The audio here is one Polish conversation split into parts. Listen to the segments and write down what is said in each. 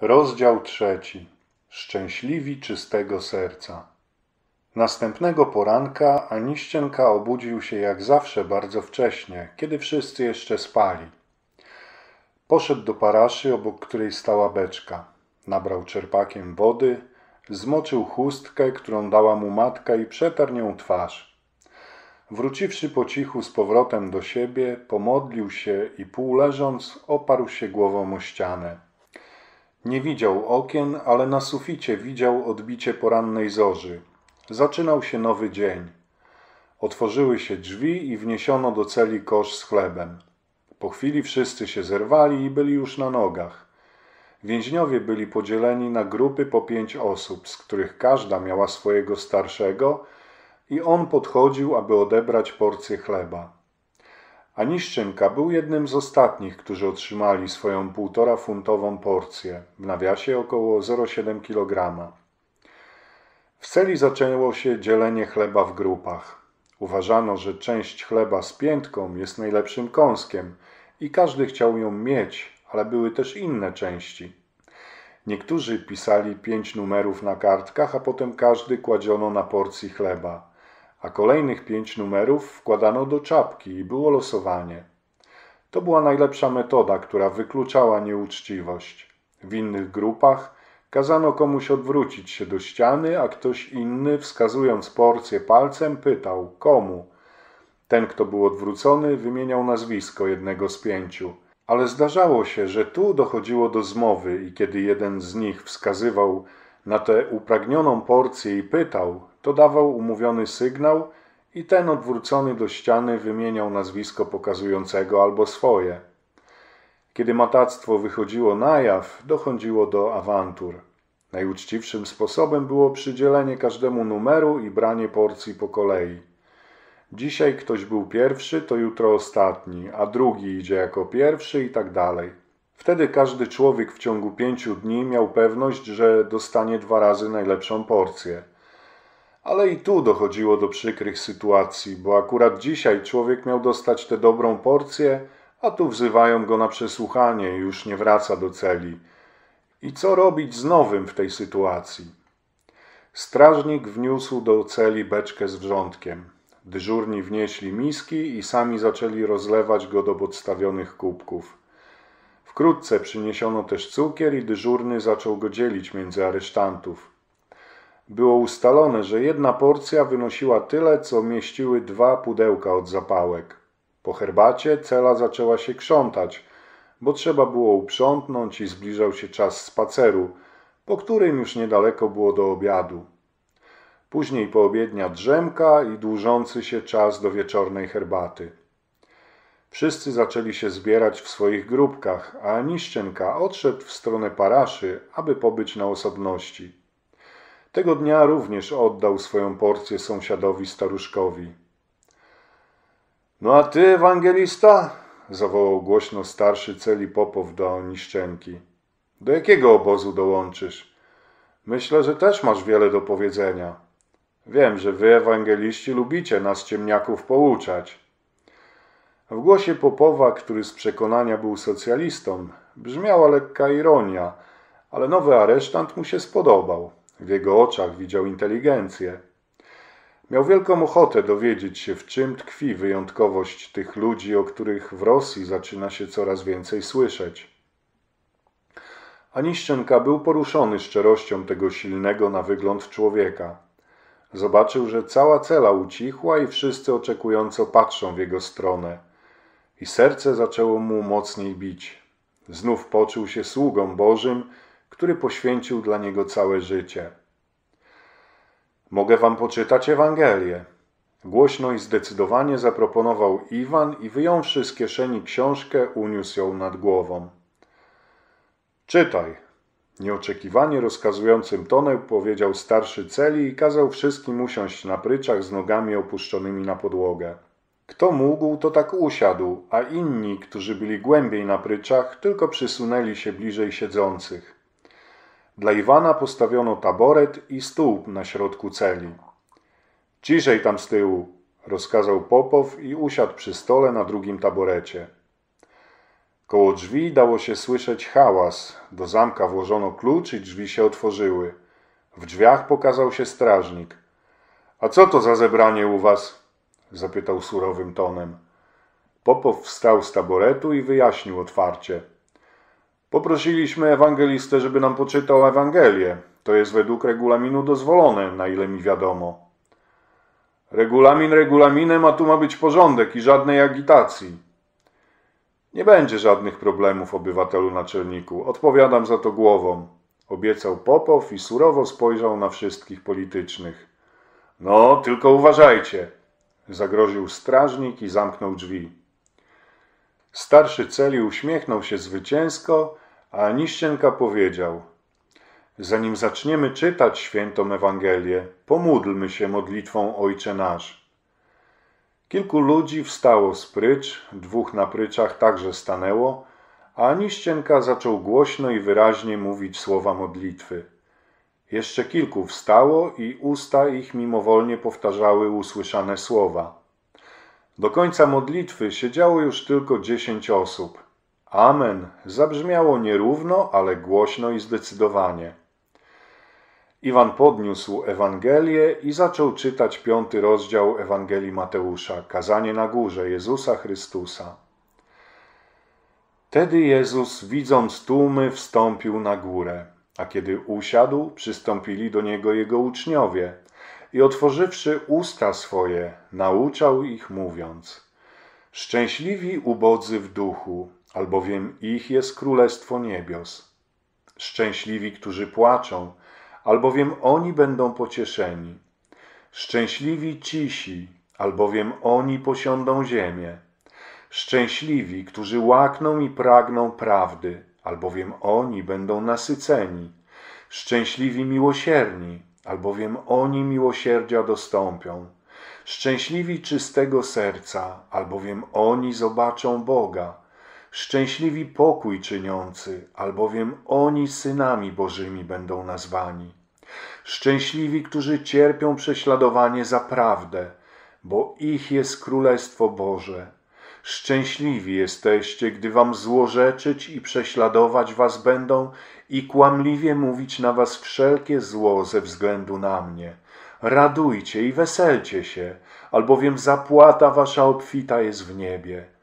Rozdział trzeci. Szczęśliwi czystego serca. Następnego poranka Aniścienka obudził się jak zawsze bardzo wcześnie, kiedy wszyscy jeszcze spali. Poszedł do paraszy, obok której stała beczka. Nabrał czerpakiem wody, zmoczył chustkę, którą dała mu matka i przetarł nią twarz. Wróciwszy po cichu z powrotem do siebie, pomodlił się i pół leżąc oparł się głową o ścianę. Nie widział okien, ale na suficie widział odbicie porannej zorzy. Zaczynał się nowy dzień. Otworzyły się drzwi i wniesiono do celi kosz z chlebem. Po chwili wszyscy się zerwali i byli już na nogach. Więźniowie byli podzieleni na grupy po pięć osób, z których każda miała swojego starszego i on podchodził, aby odebrać porcję chleba a Niszczynka był jednym z ostatnich, którzy otrzymali swoją półtora-funtową porcję, w nawiasie około 0,7 kg. W celi zaczęło się dzielenie chleba w grupach. Uważano, że część chleba z piętką jest najlepszym kąskiem i każdy chciał ją mieć, ale były też inne części. Niektórzy pisali pięć numerów na kartkach, a potem każdy kładziono na porcji chleba a kolejnych pięć numerów wkładano do czapki i było losowanie. To była najlepsza metoda, która wykluczała nieuczciwość. W innych grupach kazano komuś odwrócić się do ściany, a ktoś inny, wskazując porcję palcem, pytał komu. Ten, kto był odwrócony, wymieniał nazwisko jednego z pięciu. Ale zdarzało się, że tu dochodziło do zmowy i kiedy jeden z nich wskazywał na tę upragnioną porcję i pytał, to dawał umówiony sygnał i ten odwrócony do ściany wymieniał nazwisko pokazującego albo swoje. Kiedy matactwo wychodziło na jaw, dochodziło do awantur. Najuczciwszym sposobem było przydzielenie każdemu numeru i branie porcji po kolei. Dzisiaj ktoś był pierwszy, to jutro ostatni, a drugi idzie jako pierwszy i tak dalej. Wtedy każdy człowiek w ciągu pięciu dni miał pewność, że dostanie dwa razy najlepszą porcję. Ale i tu dochodziło do przykrych sytuacji, bo akurat dzisiaj człowiek miał dostać tę dobrą porcję, a tu wzywają go na przesłuchanie i już nie wraca do celi. I co robić z nowym w tej sytuacji? Strażnik wniósł do celi beczkę z wrzątkiem. Dyżurni wnieśli miski i sami zaczęli rozlewać go do podstawionych kubków. Wkrótce przyniesiono też cukier i dyżurny zaczął go dzielić między aresztantów było ustalone, że jedna porcja wynosiła tyle, co mieściły dwa pudełka od zapałek. Po herbacie cela zaczęła się krzątać, bo trzeba było uprzątnąć i zbliżał się czas spaceru, po którym już niedaleko było do obiadu. Później poobiednia drzemka i dłużący się czas do wieczornej herbaty. Wszyscy zaczęli się zbierać w swoich grupkach, a Niszczynka odszedł w stronę paraszy, aby pobyć na osobności. Tego dnia również oddał swoją porcję sąsiadowi staruszkowi. No a ty, ewangelista? zawołał głośno starszy celi popow do niszczenki. Do jakiego obozu dołączysz? Myślę, że też masz wiele do powiedzenia. Wiem, że wy, ewangeliści, lubicie nas, ciemniaków, pouczać. W głosie popowa, który z przekonania był socjalistą, brzmiała lekka ironia, ale nowy aresztant mu się spodobał. W jego oczach widział inteligencję. Miał wielką ochotę dowiedzieć się, w czym tkwi wyjątkowość tych ludzi, o których w Rosji zaczyna się coraz więcej słyszeć. Aniszczenka był poruszony szczerością tego silnego na wygląd człowieka. Zobaczył, że cała cela ucichła i wszyscy oczekująco patrzą w jego stronę. I serce zaczęło mu mocniej bić. Znów poczuł się sługą Bożym który poświęcił dla niego całe życie. Mogę wam poczytać Ewangelię. Głośno i zdecydowanie zaproponował Iwan i wyjąwszy z kieszeni książkę, uniósł ją nad głową. Czytaj, Nieoczekiwanie rozkazującym tonem powiedział starszy celi i kazał wszystkim usiąść na pryczach z nogami opuszczonymi na podłogę. Kto mógł, to tak usiadł, a inni, którzy byli głębiej na pryczach, tylko przysunęli się bliżej siedzących. Dla Iwana postawiono taboret i stół na środku celi. Ciszej tam z tyłu, rozkazał Popow i usiadł przy stole na drugim taborecie. Koło drzwi dało się słyszeć hałas. Do zamka włożono klucz i drzwi się otworzyły. W drzwiach pokazał się strażnik. A co to za zebranie u was? zapytał surowym tonem. Popow wstał z taboretu i wyjaśnił otwarcie – Poprosiliśmy ewangelistę, żeby nam poczytał Ewangelię. To jest według regulaminu dozwolone, na ile mi wiadomo. Regulamin regulaminem, a tu ma być porządek i żadnej agitacji. Nie będzie żadnych problemów, obywatelu naczelniku. Odpowiadam za to głową. Obiecał Popow i surowo spojrzał na wszystkich politycznych. No, tylko uważajcie. Zagroził strażnik i zamknął drzwi. Starszy celi uśmiechnął się zwycięsko a Aniszczynka powiedział, zanim zaczniemy czytać świętą Ewangelię, pomódlmy się modlitwą Ojcze Nasz. Kilku ludzi wstało z prycz, dwóch na pryczach także stanęło, a Aniszczynka zaczął głośno i wyraźnie mówić słowa modlitwy. Jeszcze kilku wstało i usta ich mimowolnie powtarzały usłyszane słowa. Do końca modlitwy siedziało już tylko dziesięć osób. Amen zabrzmiało nierówno, ale głośno i zdecydowanie. Iwan podniósł Ewangelię i zaczął czytać piąty rozdział Ewangelii Mateusza, kazanie na górze Jezusa Chrystusa. Tedy Jezus, widząc tłumy, wstąpił na górę, a kiedy usiadł, przystąpili do Niego Jego uczniowie i otworzywszy usta swoje, nauczał ich mówiąc Szczęśliwi ubodzy w duchu, albowiem ich jest królestwo niebios. Szczęśliwi, którzy płaczą, albowiem oni będą pocieszeni. Szczęśliwi cisi, albowiem oni posiądą ziemię. Szczęśliwi, którzy łakną i pragną prawdy, albowiem oni będą nasyceni. Szczęśliwi miłosierni, albowiem oni miłosierdzia dostąpią. Szczęśliwi czystego serca, albowiem oni zobaczą Boga. Szczęśliwi pokój czyniący, albowiem oni synami Bożymi będą nazwani. Szczęśliwi, którzy cierpią prześladowanie za prawdę, bo ich jest Królestwo Boże. Szczęśliwi jesteście, gdy wam złorzeczyć i prześladować was będą i kłamliwie mówić na was wszelkie zło ze względu na mnie. Radujcie i weselcie się, albowiem zapłata wasza obfita jest w niebie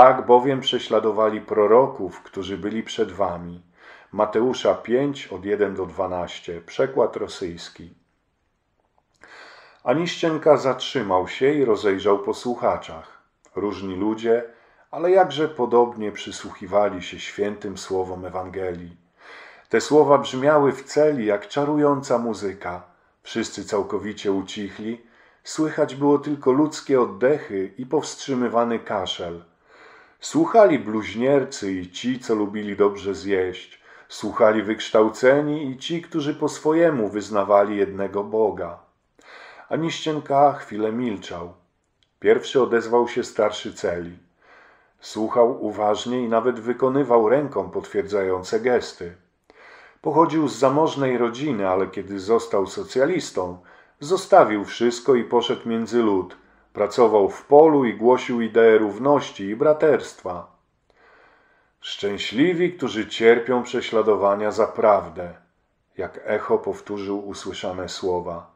tak bowiem prześladowali proroków, którzy byli przed wami. Mateusza 5 od 1 do 12, przekład rosyjski. Aniścienka zatrzymał się i rozejrzał po słuchaczach. Różni ludzie, ale jakże podobnie przysłuchiwali się świętym słowom Ewangelii. Te słowa brzmiały w celi jak czarująca muzyka. Wszyscy całkowicie ucichli. Słychać było tylko ludzkie oddechy i powstrzymywany kaszel – Słuchali bluźniercy i ci, co lubili dobrze zjeść. Słuchali wykształceni i ci, którzy po swojemu wyznawali jednego Boga. Ani Niścienka chwilę milczał. Pierwszy odezwał się starszy celi. Słuchał uważnie i nawet wykonywał ręką potwierdzające gesty. Pochodził z zamożnej rodziny, ale kiedy został socjalistą, zostawił wszystko i poszedł między lud – Pracował w polu i głosił ideę równości i braterstwa. Szczęśliwi, którzy cierpią prześladowania za prawdę, jak echo powtórzył usłyszane słowa.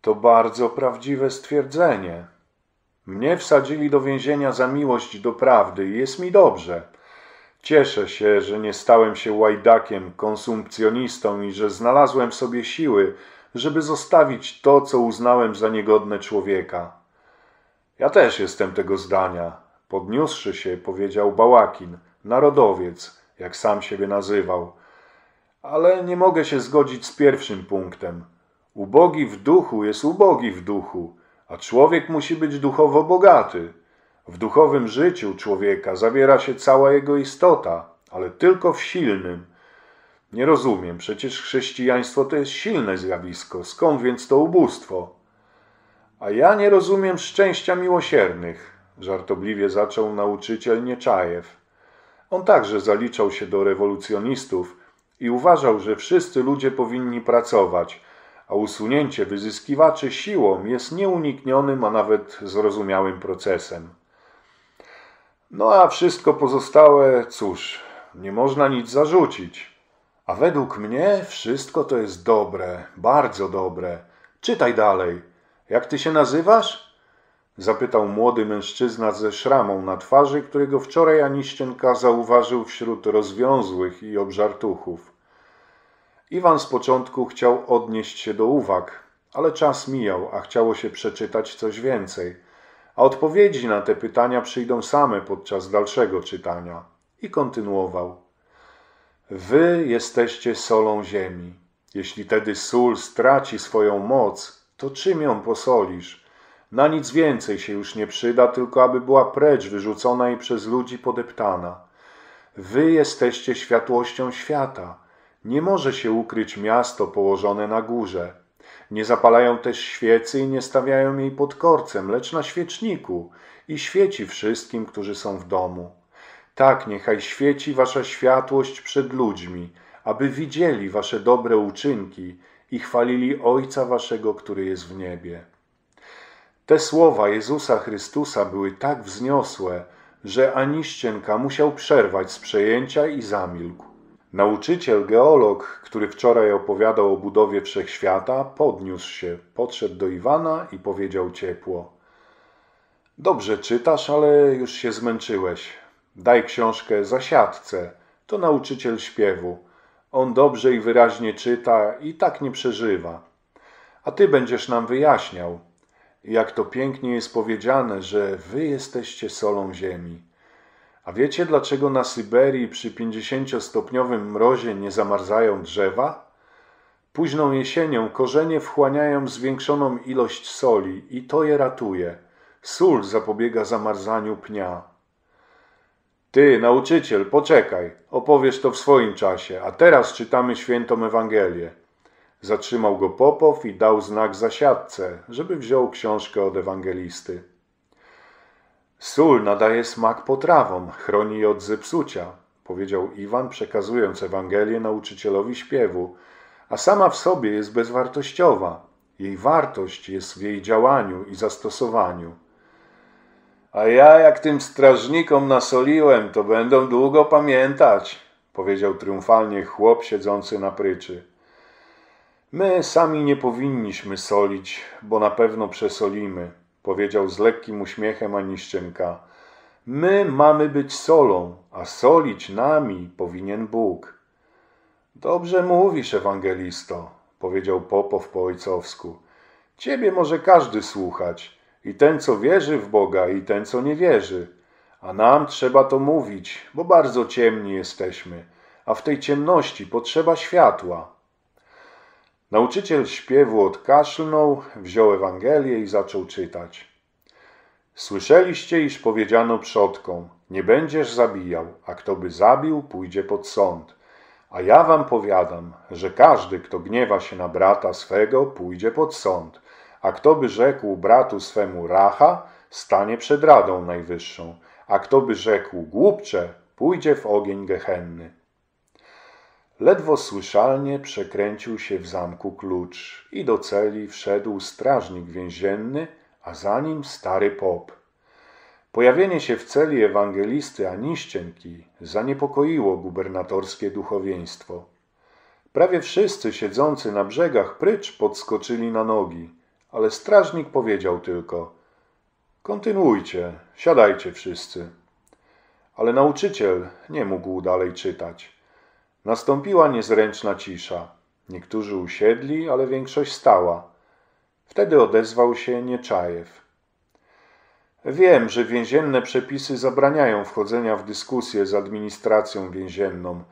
To bardzo prawdziwe stwierdzenie. Mnie wsadzili do więzienia za miłość do prawdy i jest mi dobrze. Cieszę się, że nie stałem się łajdakiem, konsumpcjonistą i że znalazłem w sobie siły, żeby zostawić to, co uznałem za niegodne człowieka. Ja też jestem tego zdania. Podniósłszy się, powiedział Bałakin, narodowiec, jak sam siebie nazywał. Ale nie mogę się zgodzić z pierwszym punktem. Ubogi w duchu jest ubogi w duchu, a człowiek musi być duchowo bogaty. W duchowym życiu człowieka zawiera się cała jego istota, ale tylko w silnym. Nie rozumiem, przecież chrześcijaństwo to jest silne zjawisko, skąd więc to ubóstwo? A ja nie rozumiem szczęścia miłosiernych, żartobliwie zaczął nauczyciel Nieczajew. On także zaliczał się do rewolucjonistów i uważał, że wszyscy ludzie powinni pracować, a usunięcie wyzyskiwaczy siłą jest nieuniknionym, a nawet zrozumiałym procesem. No a wszystko pozostałe, cóż, nie można nic zarzucić. A według mnie wszystko to jest dobre, bardzo dobre. Czytaj dalej. Jak ty się nazywasz? Zapytał młody mężczyzna ze szramą na twarzy, którego wczoraj Aniszczynka zauważył wśród rozwiązłych i obżartuchów. Iwan z początku chciał odnieść się do uwag, ale czas mijał, a chciało się przeczytać coś więcej. A odpowiedzi na te pytania przyjdą same podczas dalszego czytania. I kontynuował. Wy jesteście solą ziemi. Jeśli tedy sól straci swoją moc, to czym ją posolisz? Na nic więcej się już nie przyda, tylko aby była precz wyrzucona i przez ludzi podeptana. Wy jesteście światłością świata. Nie może się ukryć miasto położone na górze. Nie zapalają też świecy i nie stawiają jej pod korcem, lecz na świeczniku i świeci wszystkim, którzy są w domu. Tak niechaj świeci wasza światłość przed ludźmi, aby widzieli wasze dobre uczynki i chwalili Ojca Waszego, który jest w niebie. Te słowa Jezusa Chrystusa były tak wzniosłe, że Aniszczenka musiał przerwać z przejęcia i zamilkł. Nauczyciel, geolog, który wczoraj opowiadał o budowie wszechświata, podniósł się, podszedł do Iwana i powiedział ciepło: Dobrze czytasz, ale już się zmęczyłeś. Daj książkę zasiadce. To nauczyciel śpiewu. On dobrze i wyraźnie czyta i tak nie przeżywa. A Ty będziesz nam wyjaśniał, jak to pięknie jest powiedziane, że Wy jesteście solą ziemi. A wiecie, dlaczego na Syberii przy 50-stopniowym mrozie nie zamarzają drzewa? Późną jesienią korzenie wchłaniają zwiększoną ilość soli i to je ratuje. Sól zapobiega zamarzaniu pnia. Ty, nauczyciel, poczekaj, opowiesz to w swoim czasie, a teraz czytamy świętą Ewangelię. Zatrzymał go Popow i dał znak zasiadce, żeby wziął książkę od ewangelisty. Sól nadaje smak potrawom, chroni je od zepsucia, powiedział Iwan, przekazując Ewangelię nauczycielowi śpiewu, a sama w sobie jest bezwartościowa. Jej wartość jest w jej działaniu i zastosowaniu. A ja jak tym strażnikom nasoliłem, to będą długo pamiętać, powiedział triumfalnie chłop siedzący na pryczy. My sami nie powinniśmy solić, bo na pewno przesolimy, powiedział z lekkim uśmiechem Aniszczynka. My mamy być solą, a solić nami powinien Bóg. Dobrze mówisz, ewangelisto, powiedział Popow po ojcowsku. Ciebie może każdy słuchać, i ten, co wierzy w Boga, i ten, co nie wierzy. A nam trzeba to mówić, bo bardzo ciemni jesteśmy, a w tej ciemności potrzeba światła. Nauczyciel śpiewu odkaszlnął, wziął Ewangelię i zaczął czytać. Słyszeliście, iż powiedziano przodkom, nie będziesz zabijał, a kto by zabił, pójdzie pod sąd. A ja wam powiadam, że każdy, kto gniewa się na brata swego, pójdzie pod sąd. A kto by rzekł bratu swemu racha, stanie przed Radą Najwyższą. A kto by rzekł głupcze, pójdzie w ogień gehenny. Ledwo słyszalnie przekręcił się w zamku klucz i do celi wszedł strażnik więzienny, a za nim stary pop. Pojawienie się w celi ewangelisty Aniścienki zaniepokoiło gubernatorskie duchowieństwo. Prawie wszyscy siedzący na brzegach prycz podskoczyli na nogi ale strażnik powiedział tylko: Kontynuujcie, siadajcie wszyscy. Ale nauczyciel nie mógł dalej czytać. Nastąpiła niezręczna cisza. Niektórzy usiedli, ale większość stała. Wtedy odezwał się Nieczajew. Wiem, że więzienne przepisy zabraniają wchodzenia w dyskusję z administracją więzienną,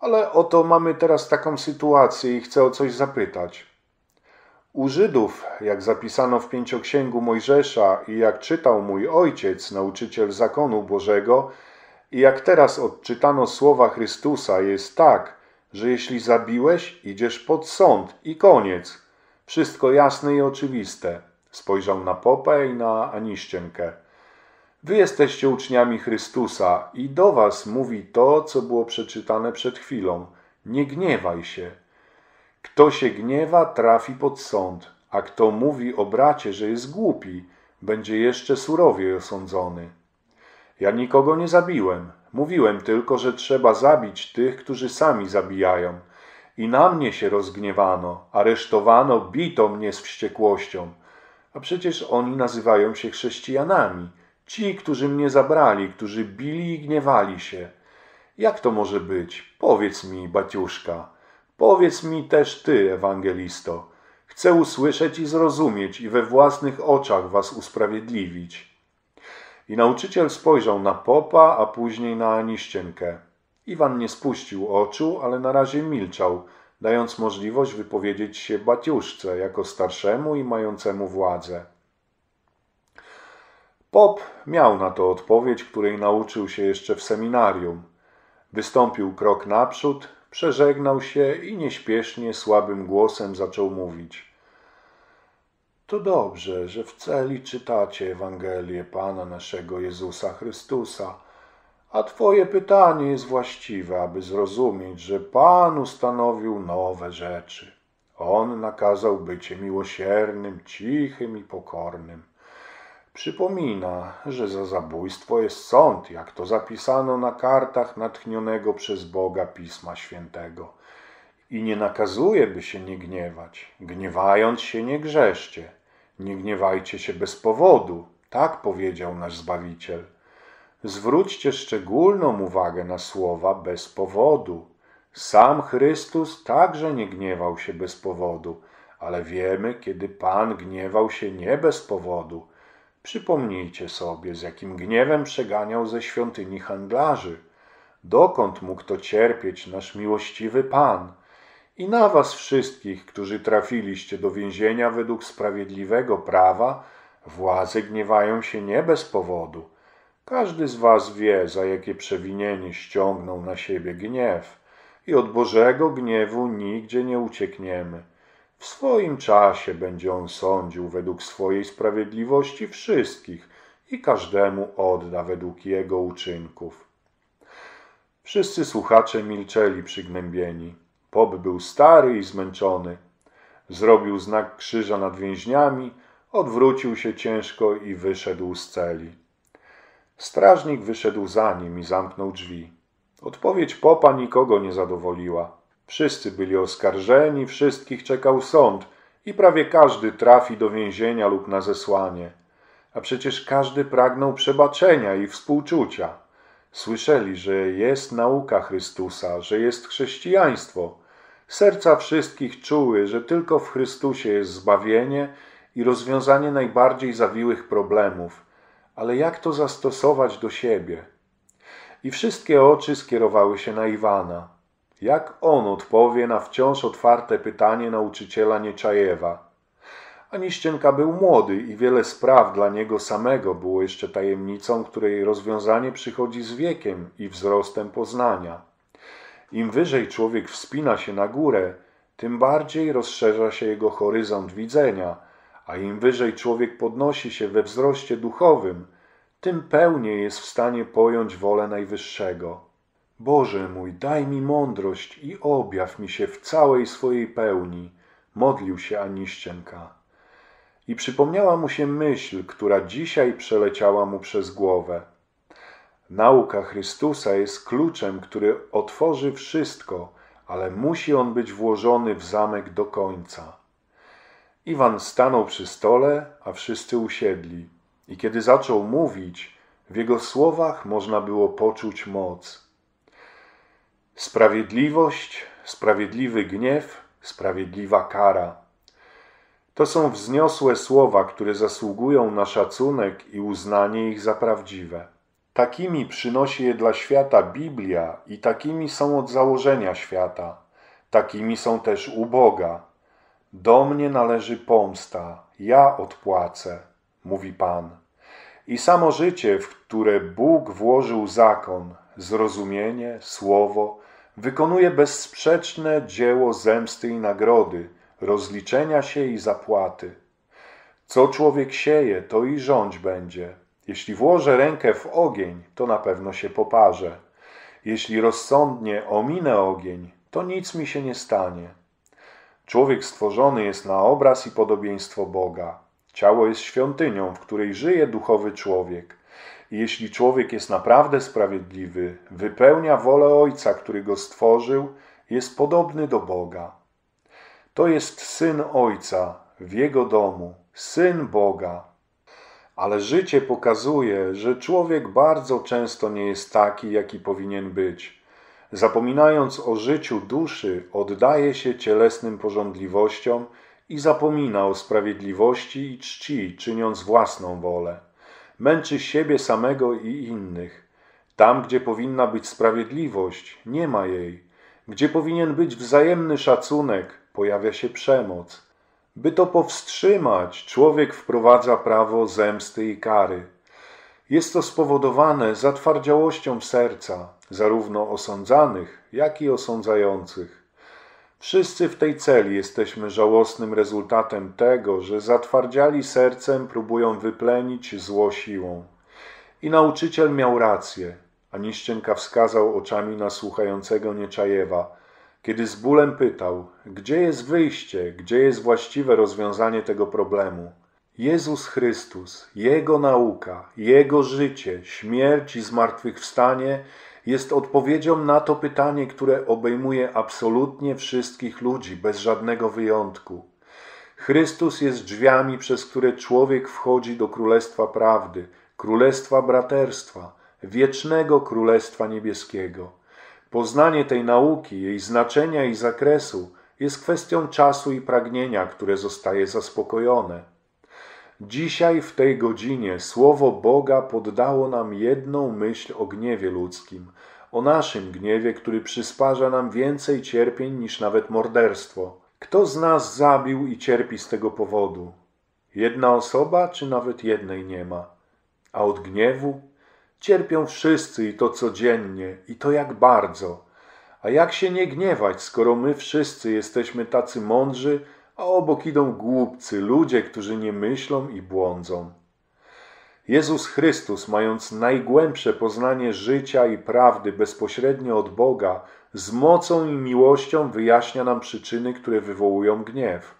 ale oto mamy teraz taką sytuację i chcę o coś zapytać. U Żydów, jak zapisano w pięcioksięgu Mojżesza i jak czytał mój ojciec, nauczyciel zakonu Bożego, i jak teraz odczytano słowa Chrystusa, jest tak, że jeśli zabiłeś, idziesz pod sąd i koniec. Wszystko jasne i oczywiste. Spojrzał na Popę i na Aniszczenkę. Wy jesteście uczniami Chrystusa i do was mówi to, co było przeczytane przed chwilą. Nie gniewaj się, kto się gniewa, trafi pod sąd, a kto mówi o bracie, że jest głupi, będzie jeszcze surowiej osądzony. Ja nikogo nie zabiłem. Mówiłem tylko, że trzeba zabić tych, którzy sami zabijają. I na mnie się rozgniewano, aresztowano, bito mnie z wściekłością. A przecież oni nazywają się chrześcijanami. Ci, którzy mnie zabrali, którzy bili i gniewali się. Jak to może być? Powiedz mi, baciuszka. Powiedz mi też Ty, Ewangelisto, chcę usłyszeć i zrozumieć i we własnych oczach Was usprawiedliwić. I nauczyciel spojrzał na popa, a później na Aniszczynkę. Iwan nie spuścił oczu, ale na razie milczał, dając możliwość wypowiedzieć się Baciuszce jako starszemu i mającemu władzę. Pop miał na to odpowiedź, której nauczył się jeszcze w seminarium. Wystąpił krok naprzód, przeżegnał się i nieśpiesznie, słabym głosem zaczął mówić. To dobrze, że w celi czytacie Ewangelię Pana naszego Jezusa Chrystusa, a Twoje pytanie jest właściwe, aby zrozumieć, że Pan ustanowił nowe rzeczy. On nakazał bycie miłosiernym, cichym i pokornym. Przypomina, że za zabójstwo jest sąd, jak to zapisano na kartach natchnionego przez Boga Pisma Świętego. I nie nakazuje, by się nie gniewać. Gniewając się nie grzeszcie. Nie gniewajcie się bez powodu. Tak powiedział nasz Zbawiciel. Zwróćcie szczególną uwagę na słowa bez powodu. Sam Chrystus także nie gniewał się bez powodu, ale wiemy, kiedy Pan gniewał się nie bez powodu – Przypomnijcie sobie, z jakim gniewem przeganiał ze świątyni handlarzy. Dokąd mógł to cierpieć nasz miłościwy Pan? I na was wszystkich, którzy trafiliście do więzienia według sprawiedliwego prawa, władze gniewają się nie bez powodu. Każdy z was wie, za jakie przewinienie ściągnął na siebie gniew i od Bożego gniewu nigdzie nie uciekniemy. W swoim czasie będzie on sądził według swojej sprawiedliwości wszystkich i każdemu odda według jego uczynków. Wszyscy słuchacze milczeli przygnębieni. Pop był stary i zmęczony. Zrobił znak krzyża nad więźniami, odwrócił się ciężko i wyszedł z celi. Strażnik wyszedł za nim i zamknął drzwi. Odpowiedź popa nikogo nie zadowoliła. Wszyscy byli oskarżeni, wszystkich czekał sąd i prawie każdy trafi do więzienia lub na zesłanie. A przecież każdy pragnął przebaczenia i współczucia. Słyszeli, że jest nauka Chrystusa, że jest chrześcijaństwo. Serca wszystkich czuły, że tylko w Chrystusie jest zbawienie i rozwiązanie najbardziej zawiłych problemów. Ale jak to zastosować do siebie? I wszystkie oczy skierowały się na Iwana. Jak on odpowie na wciąż otwarte pytanie nauczyciela Nieczajewa? Aniszczynka był młody i wiele spraw dla niego samego było jeszcze tajemnicą, której rozwiązanie przychodzi z wiekiem i wzrostem poznania. Im wyżej człowiek wspina się na górę, tym bardziej rozszerza się jego horyzont widzenia, a im wyżej człowiek podnosi się we wzroście duchowym, tym pełniej jest w stanie pojąć wolę Najwyższego. Boże mój, daj mi mądrość i objaw mi się w całej swojej pełni, modlił się Aniszczenka. I przypomniała mu się myśl, która dzisiaj przeleciała mu przez głowę. Nauka Chrystusa jest kluczem, który otworzy wszystko, ale musi on być włożony w zamek do końca. Iwan stanął przy stole, a wszyscy usiedli. I kiedy zaczął mówić, w jego słowach można było poczuć moc. Sprawiedliwość, sprawiedliwy gniew, sprawiedliwa kara. To są wzniosłe słowa, które zasługują na szacunek i uznanie ich za prawdziwe. Takimi przynosi je dla świata Biblia i takimi są od założenia świata. Takimi są też u Boga. Do mnie należy pomsta, ja odpłacę, mówi Pan. I samo życie, w które Bóg włożył zakon, zrozumienie, słowo, Wykonuje bezsprzeczne dzieło zemsty i nagrody, rozliczenia się i zapłaty. Co człowiek sieje, to i rządź będzie. Jeśli włożę rękę w ogień, to na pewno się poparzę. Jeśli rozsądnie ominę ogień, to nic mi się nie stanie. Człowiek stworzony jest na obraz i podobieństwo Boga. Ciało jest świątynią, w której żyje duchowy człowiek – jeśli człowiek jest naprawdę sprawiedliwy, wypełnia wolę Ojca, który go stworzył, jest podobny do Boga. To jest syn Ojca w jego domu, syn Boga. Ale życie pokazuje, że człowiek bardzo często nie jest taki, jaki powinien być. Zapominając o życiu duszy, oddaje się cielesnym porządliwościom i zapomina o sprawiedliwości i czci, czyniąc własną wolę męczy siebie samego i innych. Tam, gdzie powinna być sprawiedliwość, nie ma jej. Gdzie powinien być wzajemny szacunek, pojawia się przemoc. By to powstrzymać, człowiek wprowadza prawo zemsty i kary. Jest to spowodowane zatwardziałością serca, zarówno osądzanych, jak i osądzających. Wszyscy w tej celi jesteśmy żałosnym rezultatem tego, że zatwardziali sercem próbują wyplenić zło siłą. I nauczyciel miał rację, a Niszczynka wskazał oczami na słuchającego Nieczajewa, kiedy z bólem pytał, gdzie jest wyjście, gdzie jest właściwe rozwiązanie tego problemu. Jezus Chrystus, Jego nauka, Jego życie, śmierć i zmartwychwstanie – jest odpowiedzią na to pytanie, które obejmuje absolutnie wszystkich ludzi, bez żadnego wyjątku. Chrystus jest drzwiami, przez które człowiek wchodzi do Królestwa Prawdy, Królestwa Braterstwa, wiecznego Królestwa Niebieskiego. Poznanie tej nauki, jej znaczenia i zakresu jest kwestią czasu i pragnienia, które zostaje zaspokojone. Dzisiaj w tej godzinie Słowo Boga poddało nam jedną myśl o gniewie ludzkim, o naszym gniewie, który przysparza nam więcej cierpień niż nawet morderstwo. Kto z nas zabił i cierpi z tego powodu? Jedna osoba, czy nawet jednej nie ma. A od gniewu? Cierpią wszyscy i to codziennie, i to jak bardzo. A jak się nie gniewać, skoro my wszyscy jesteśmy tacy mądrzy, a obok idą głupcy, ludzie, którzy nie myślą i błądzą. Jezus Chrystus, mając najgłębsze poznanie życia i prawdy bezpośrednio od Boga, z mocą i miłością wyjaśnia nam przyczyny, które wywołują gniew.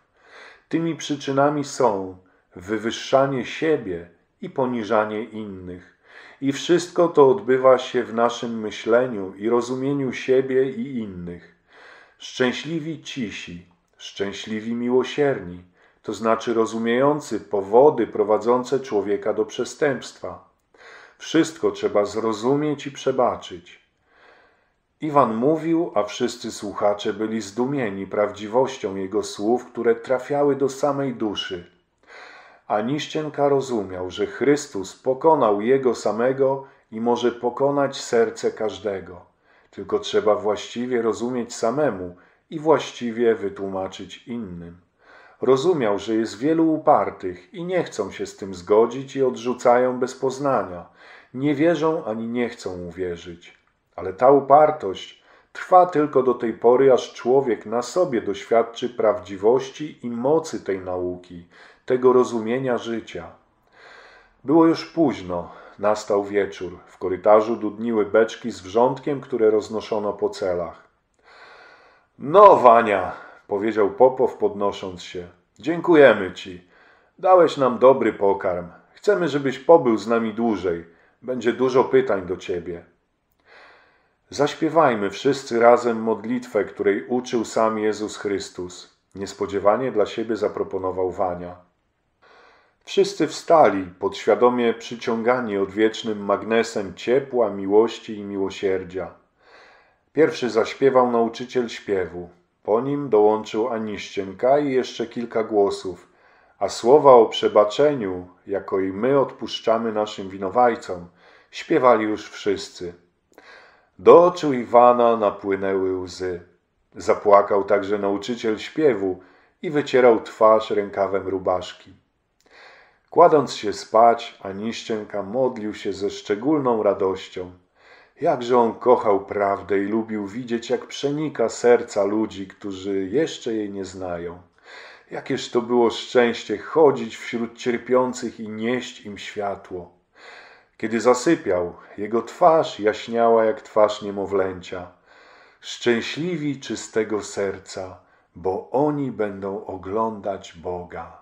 Tymi przyczynami są wywyższanie siebie i poniżanie innych. I wszystko to odbywa się w naszym myśleniu i rozumieniu siebie i innych. Szczęśliwi cisi, Szczęśliwi miłosierni, to znaczy rozumiejący powody prowadzące człowieka do przestępstwa. Wszystko trzeba zrozumieć i przebaczyć. Iwan mówił, a wszyscy słuchacze byli zdumieni prawdziwością jego słów, które trafiały do samej duszy. A Niszczenka rozumiał, że Chrystus pokonał jego samego i może pokonać serce każdego. Tylko trzeba właściwie rozumieć samemu, i właściwie wytłumaczyć innym. Rozumiał, że jest wielu upartych i nie chcą się z tym zgodzić i odrzucają bez poznania. Nie wierzą ani nie chcą uwierzyć. Ale ta upartość trwa tylko do tej pory, aż człowiek na sobie doświadczy prawdziwości i mocy tej nauki, tego rozumienia życia. Było już późno, nastał wieczór. W korytarzu dudniły beczki z wrzątkiem, które roznoszono po celach. No, Wania, powiedział Popow podnosząc się. Dziękujemy ci. Dałeś nam dobry pokarm. Chcemy, żebyś pobył z nami dłużej. Będzie dużo pytań do ciebie. Zaśpiewajmy wszyscy razem modlitwę, której uczył sam Jezus Chrystus. Niespodziewanie dla siebie zaproponował Wania. Wszyscy wstali, podświadomie przyciągani odwiecznym magnesem ciepła, miłości i miłosierdzia. Pierwszy zaśpiewał nauczyciel śpiewu. Po nim dołączył Aniszczenka i jeszcze kilka głosów, a słowa o przebaczeniu, jako i my odpuszczamy naszym winowajcom, śpiewali już wszyscy. Do oczu Iwana napłynęły łzy. Zapłakał także nauczyciel śpiewu i wycierał twarz rękawem rubaszki. Kładąc się spać, Aniszczenka modlił się ze szczególną radością – Jakże on kochał prawdę i lubił widzieć, jak przenika serca ludzi, którzy jeszcze jej nie znają. Jakież to było szczęście chodzić wśród cierpiących i nieść im światło. Kiedy zasypiał, jego twarz jaśniała jak twarz niemowlęcia. Szczęśliwi czystego serca, bo oni będą oglądać Boga.